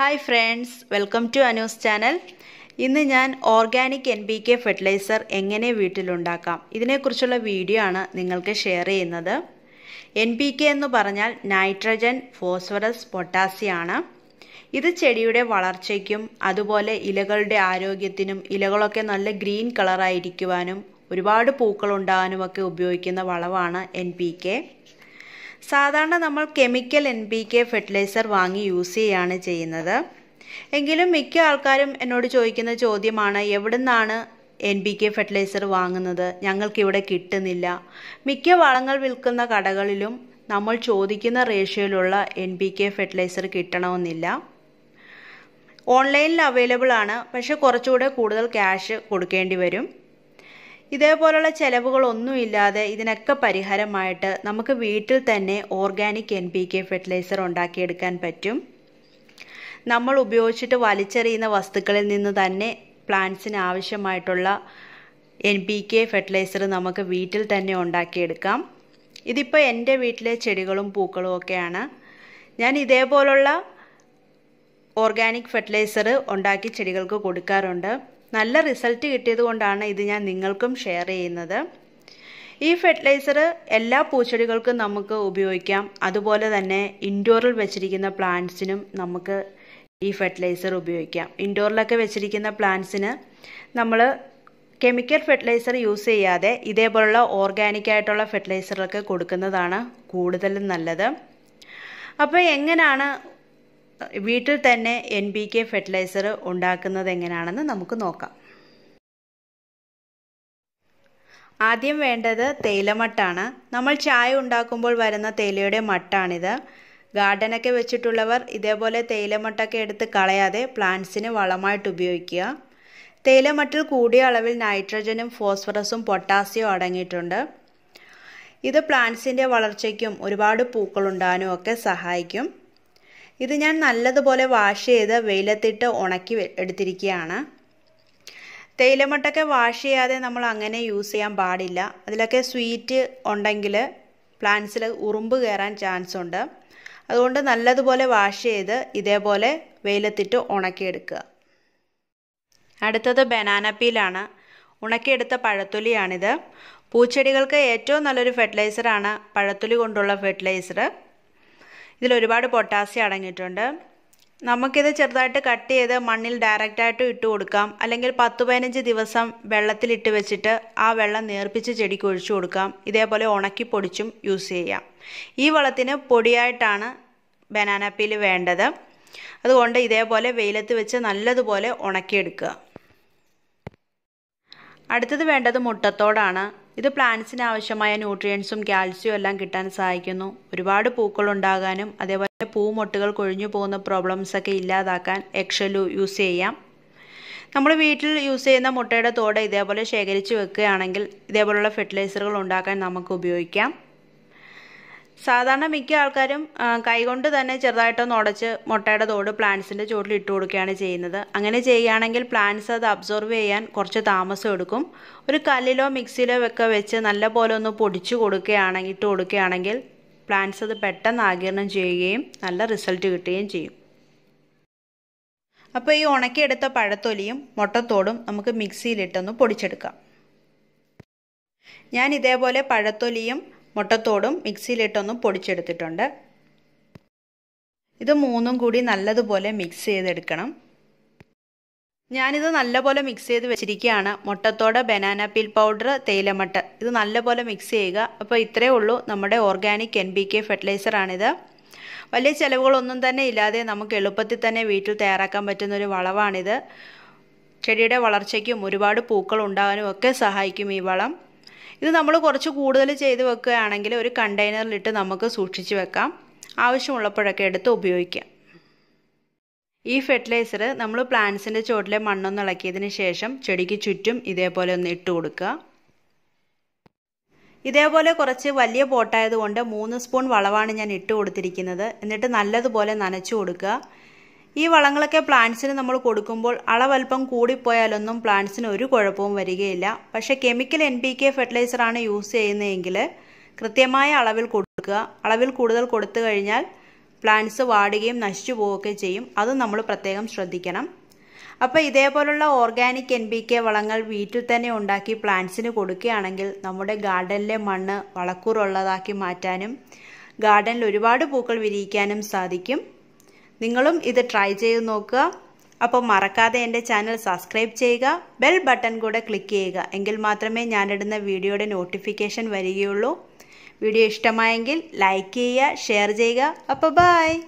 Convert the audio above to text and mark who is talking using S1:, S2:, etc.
S1: hi friends welcome to Anu's channel ഇന്ന് ഞാൻ organic N B K fertiliser എങ്ങനെ വീട്ടിലുണ്ടാക്കാം ഇതിനെക്കുറിച്ചുള്ള വീഡിയോ ആണ് നിങ്ങൾക്ക് ഷെയർ ചെയ്യുന്നത് എൻ പി കെ എന്ന് പറഞ്ഞാൽ നൈട്രജൻ ഫോസ്ഫറസ് പൊട്ടാസ്യമാണ് ഇത് ചെടിയുടെ വളർച്ചയ്ക്കും അതുപോലെ ഇലകളുടെ ആരോഗ്യത്തിനും ഇലകളൊക്കെ നല്ല ഗ്രീൻ കളറായിരിക്കുവാനും ഒരുപാട് പൂക്കൾ ഉണ്ടാകാനുമൊക്കെ ഉപയോഗിക്കുന്ന വളമാണ് എൻ പി കെ സാധാരണ നമ്മൾ chemical N P K fertiliser വാങ്ങി യൂസ് ചെയ്യുകയാണ് ചെയ്യുന്നത് എങ്കിലും മിക്ക ആൾക്കാരും എന്നോട് ചോദിക്കുന്ന ചോദ്യമാണ് എവിടുന്നാണ് എൻ പി കെ ഫെർട്ടിലൈസർ വാങ്ങുന്നത് ഞങ്ങൾക്കിവിടെ കിട്ടുന്നില്ല മിക്ക വളങ്ങൾ വിൽക്കുന്ന കടകളിലും നമ്മൾ ചോദിക്കുന്ന റേഷ്യോയിലുള്ള എൻ പി കെ ഫെർട്ടിലൈസർ കിട്ടണമെന്നില്ല ഓൺലൈനിൽ അവൈലബിൾ ആണ് പക്ഷെ കുറച്ചുകൂടെ കൂടുതൽ ക്യാഷ് കൊടുക്കേണ്ടി വരും ഇതേപോലുള്ള ചെലവുകളൊന്നുമില്ലാതെ ഇതിനൊക്കെ പരിഹാരമായിട്ട് നമുക്ക് വീട്ടിൽ തന്നെ organic N P K fertiliser ഉണ്ടാക്കിയെടുക്കാൻ പറ്റും നമ്മൾ ഉപയോഗിച്ചിട്ട് വലിച്ചെറിയുന്ന വസ്തുക്കളിൽ നിന്ന് തന്നെ പ്ലാന്റ്സിന് ആവശ്യമായിട്ടുള്ള എൻ പി കെ ഫെർട്ടിലൈസർ നമുക്ക് വീട്ടിൽ തന്നെ ഉണ്ടാക്കിയെടുക്കാം ഇതിപ്പോൾ എൻ്റെ വീട്ടിലെ ചെടികളും പൂക്കളും ഒക്കെയാണ് ഞാൻ ഇതേപോലുള്ള ഓർഗാനിക് ഫെർട്ടിലൈസർ ഉണ്ടാക്കി ചെടികൾക്ക് കൊടുക്കാറുണ്ട് നല്ല റിസൾട്ട് കിട്ടിയത് കൊണ്ടാണ് ഇത് ഞാൻ നിങ്ങൾക്കും ഷെയർ ചെയ്യുന്നത് ഈ ഫെർട്ടിലൈസർ എല്ലാ പൂച്ചെടികൾക്കും നമുക്ക് ഉപയോഗിക്കാം അതുപോലെ തന്നെ ഇൻഡോറിൽ വെച്ചിരിക്കുന്ന പ്ലാന്റ്സിനും നമുക്ക് ഈ ഫെർട്ടിലൈസർ ഉപയോഗിക്കാം ഇൻഡോറിലൊക്കെ വെച്ചിരിക്കുന്ന പ്ലാന്റ്സിന് നമ്മൾ കെമിക്കൽ ഫെർട്ടിലൈസർ യൂസ് ചെയ്യാതെ ഇതേപോലുള്ള ഓർഗാനിക്കായിട്ടുള്ള ഫെർട്ടിലൈസറൊക്കെ കൊടുക്കുന്നതാണ് കൂടുതലും നല്ലത് അപ്പോൾ എങ്ങനെയാണ് വീട്ടിൽ തന്നെ എൻ ബി കെ ഫെർട്ടിലൈസർ ഉണ്ടാക്കുന്നത് എങ്ങനെയാണെന്ന് നമുക്ക് നോക്കാം ആദ്യം വേണ്ടത് തേയിലമട്ടാണ് നമ്മൾ ചായ ഉണ്ടാക്കുമ്പോൾ വരുന്ന തേയിലയുടെ മട്ടാണിത് ഗാർഡനൊക്കെ വെച്ചിട്ടുള്ളവർ ഇതേപോലെ തേയിലമട്ടൊക്കെ എടുത്ത് കളയാതെ പ്ലാന്റ്സിന് വളമായിട്ട് ഉപയോഗിക്കുക തേയിലമട്ടിൽ കൂടിയ അളവിൽ നൈട്രജനും ഫോസ്ഫറസും പൊട്ടാസ്യവും അടങ്ങിയിട്ടുണ്ട് ഇത് പ്ലാന്റ്സിൻ്റെ വളർച്ചയ്ക്കും ഒരുപാട് പൂക്കളുണ്ടാകാനും ഒക്കെ സഹായിക്കും ഇത് ഞാൻ നല്ലതുപോലെ വാഷ് ചെയ്ത് വെയിലത്തിട്ട് ഉണക്കി എടുത്തിരിക്കുകയാണ് തേയിലമുട്ടൊക്കെ വാഷ് ചെയ്യാതെ നമ്മൾ അങ്ങനെ യൂസ് ചെയ്യാൻ പാടില്ല അതിലൊക്കെ സ്വീറ്റ് ഉണ്ടെങ്കിൽ പ്ലാന്റ്സിൽ ഉറുമ്പ് കയറാൻ ചാൻസ് ഉണ്ട് അതുകൊണ്ട് നല്ലതുപോലെ വാഷ് ചെയ്ത് ഇതേപോലെ വെയിലത്തിട്ട് ഉണക്കിയെടുക്കുക അടുത്തത് ബനാന പീലാണ് ഉണക്കിയെടുത്ത പഴത്തൊലിയാണിത് പൂച്ചെടികൾക്ക് ഏറ്റവും നല്ലൊരു ഫെർട്ടിലൈസറാണ് പഴത്തൊലി കൊണ്ടുള്ള ഫെർട്ടിലൈസർ ഇതിൽ ഒരുപാട് പൊട്ടാസ്യം അടങ്ങിയിട്ടുണ്ട് നമുക്കിത് ചെറുതായിട്ട് കട്ട് ചെയ്ത് മണ്ണിൽ ഡയറക്റ്റായിട്ട് ഇട്ട് കൊടുക്കാം അല്ലെങ്കിൽ പത്ത് പതിനഞ്ച് ദിവസം വെള്ളത്തിലിട്ട് വെച്ചിട്ട് ആ വെള്ളം നേർപ്പിച്ച് ചെടിക്ക് ഒഴിച്ചു കൊടുക്കാം ഇതേപോലെ ഉണക്കി പൊടിച്ചും യൂസ് ചെയ്യാം ഈ വളത്തിന് പൊടിയായിട്ടാണ് ബനാന പീൽ വേണ്ടത് അതുകൊണ്ട് ഇതേപോലെ വെയിലത്ത് വെച്ച് നല്ലതുപോലെ ഉണക്കിയെടുക്കുക അടുത്തത് വേണ്ടത് മുട്ടത്തോടാണ് ഇത് പ്ലാന്റ്സിന് ആവശ്യമായ ന്യൂട്രിയൻസും കാൽസ്യവും എല്ലാം കിട്ടാൻ സഹായിക്കുന്നു ഒരുപാട് പൂക്കൾ ഉണ്ടാകാനും അതേപോലെ പൂമൊട്ടുകൾ കൊഴിഞ്ഞു പോകുന്ന പ്രോബ്ലംസ് ഒക്കെ ഇല്ലാതാക്കാൻ എക്ഷലു യൂസ് ചെയ്യാം നമ്മൾ വീട്ടിൽ യൂസ് ചെയ്യുന്ന മുട്ടയുടെ തോട് ഇതേപോലെ ശേഖരിച്ച് വെക്കുകയാണെങ്കിൽ ഇതേപോലെയുള്ള ഫെർട്ടിലൈസറുകൾ ഉണ്ടാക്കാൻ നമുക്ക് ഉപയോഗിക്കാം സാധാരണ മിക്ക ആൾക്കാരും കൈകൊണ്ട് തന്നെ ചെറുതായിട്ടൊന്ന് ഉടച്ച് മുട്ടയുടെ തോട് പ്ലാന്റ്സിൻ്റെ ചുവട്ടിൽ ഇട്ട് കൊടുക്കുകയാണ് ചെയ്യുന്നത് അങ്ങനെ ചെയ്യുകയാണെങ്കിൽ പ്ലാന്റ്സ് അത് അബ്സോർവ് ചെയ്യാൻ കുറച്ച് താമസം എടുക്കും ഒരു കല്ലിലോ മിക്സിയിലോ ഒക്കെ വെച്ച് നല്ലപോലെ ഒന്ന് പൊടിച്ചു കൊടുക്കുകയാണെങ്കിൽ ഇട്ട് കൊടുക്കുകയാണെങ്കിൽ പ്ലാന്റ്സ് അത് പെട്ടെന്ന് ആകിരണം ചെയ്യുകയും നല്ല റിസൾട്ട് കിട്ടുകയും ചെയ്യും അപ്പോൾ ഈ ഉണക്കിയെടുത്ത പഴത്തൊലിയും മുട്ടത്തോടും നമുക്ക് മിക്സിയിലിട്ടൊന്ന് പൊടിച്ചെടുക്കാം ഞാൻ ഇതേപോലെ പഴത്തൊലിയും മുട്ടത്തോടും മിക്സിയിലിട്ടൊന്ന് പൊടിച്ചെടുത്തിട്ടുണ്ട് ഇത് മൂന്നും കൂടി നല്ലതുപോലെ മിക്സ് ചെയ്തെടുക്കണം ഞാനിത് നല്ലപോലെ മിക്സ് ചെയ്ത് വെച്ചിരിക്കുകയാണ് മുട്ടത്തോട് ബനാന പിൽ പൗഡർ തേയിലമട്ട് ഇത് നല്ലപോലെ മിക്സ് ചെയ്യുക അപ്പോൾ ഇത്രയേ ഉള്ളൂ നമ്മുടെ ഓർഗാനിക് എൻ ബി കെ ഫെർട്ടിലൈസറാണിത് വലിയ ചിലവുകളൊന്നും തന്നെ ഇല്ലാതെ നമുക്ക് എളുപ്പത്തിൽ തന്നെ വീട്ടിൽ തയ്യാറാക്കാൻ പറ്റുന്ന ഒരു വളമാണിത് ചെടിയുടെ വളർച്ചയ്ക്കും ഒരുപാട് പൂക്കൾ ഉണ്ടാകാനും ഒക്കെ സഹായിക്കും ഈ വളം ഇത് നമ്മൾ കുറച്ച് കൂടുതൽ ചെയ്ത് വെക്കുകയാണെങ്കിൽ ഒരു കണ്ടെയ്നറിലിട്ട് നമുക്ക് സൂക്ഷിച്ച് വെക്കാം ആവശ്യമുള്ളപ്പോഴൊക്കെ എടുത്ത് ഉപയോഗിക്കാം ഈ ഫെർട്ടിലൈസർ നമ്മൾ പ്ലാന്റ്സിൻ്റെ ചുവട്ടിലെ മണ്ണൊന്ന് ഇളക്കിയതിന് ശേഷം ചെടിക്ക് ചുറ്റും ഇതേപോലെ ഒന്ന് ഇട്ട് കൊടുക്കുക ഇതേപോലെ കുറച്ച് വലിയ പോട്ടായതുകൊണ്ട് മൂന്ന് സ്പൂൺ വളമാണ് ഞാൻ ഇട്ട് കൊടുത്തിരിക്കുന്നത് എന്നിട്ട് നല്ലതുപോലെ നനച്ചു കൊടുക്കുക ഈ വളങ്ങളൊക്കെ പ്ലാന്റ്സിന് നമ്മൾ കൊടുക്കുമ്പോൾ അളവല്പം കൂടിപ്പോയാലൊന്നും പ്ലാന്റ്സിന് ഒരു കുഴപ്പവും വരികയില്ല പക്ഷേ കെമിക്കൽ എൻ പി കെ ഫെർട്ടിലൈസറാണ് യൂസ് ചെയ്യുന്നതെങ്കിൽ കൃത്യമായ അളവിൽ കൊടുക്കുക അളവിൽ കൂടുതൽ കൊടുത്തു കഴിഞ്ഞാൽ പ്ലാന്റ്സ് വാടുകയും നശിച്ചു പോവുകയൊക്കെ ചെയ്യും അത് നമ്മൾ പ്രത്യേകം ശ്രദ്ധിക്കണം അപ്പോൾ ഇതേപോലുള്ള ഓർഗാനിക് എൻ പി കെ വളങ്ങൾ വീട്ടിൽ തന്നെ ഉണ്ടാക്കി പ്ലാന്റ്സിന് കൊടുക്കുകയാണെങ്കിൽ നമ്മുടെ ഗാർഡനിലെ മണ്ണ് വളക്കൂറുള്ളതാക്കി മാറ്റാനും ഗാർഡനിൽ ഒരുപാട് പൂക്കൾ വിരിയിക്കാനും സാധിക്കും നിങ്ങളും ഇത് ട്രൈ ചെയ്ത് നോക്കുക അപ്പോൾ മറക്കാതെ എൻ്റെ ചാനൽ സബ്സ്ക്രൈബ് ചെയ്യുക ബെൽ ബട്ടൺ കൂടെ ക്ലിക്ക് ചെയ്യുക എങ്കിൽ മാത്രമേ ഞാനിടുന്ന വീഡിയോയുടെ നോട്ടിഫിക്കേഷൻ വരികയുള്ളൂ വീഡിയോ ഇഷ്ടമായെങ്കിൽ ലൈക്ക് ചെയ്യുക ഷെയർ ചെയ്യുക അപ്പോൾ ബായ്